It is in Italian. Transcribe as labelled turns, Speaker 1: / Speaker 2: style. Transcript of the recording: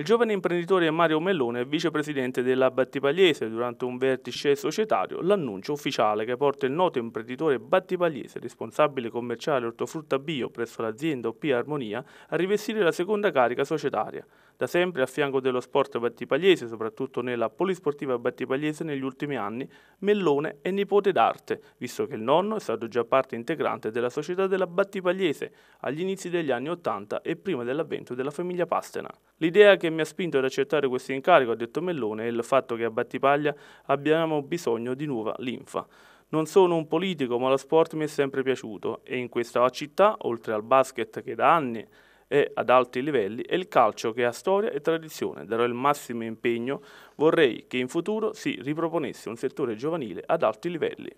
Speaker 1: Il giovane imprenditore Mario Mellone è vicepresidente della Battipagliese. Durante un vertice societario l'annuncio ufficiale che porta il noto imprenditore battipagliese, responsabile commerciale ortofrutta bio presso l'azienda OP Armonia, a rivestire la seconda carica societaria da sempre a fianco dello sport battipagliese, soprattutto nella polisportiva battipagliese negli ultimi anni, Mellone è nipote d'arte, visto che il nonno è stato già parte integrante della società della Battipagliese agli inizi degli anni Ottanta e prima dell'avvento della famiglia Pastena. L'idea che mi ha spinto ad accettare questo incarico, ha detto Mellone, è il fatto che a Battipaglia abbiamo bisogno di nuova linfa. Non sono un politico, ma lo sport mi è sempre piaciuto e in questa città, oltre al basket che da anni e ad alti livelli è il calcio che ha storia e tradizione. Darò il massimo impegno, vorrei che in futuro si riproponesse un settore giovanile ad alti livelli.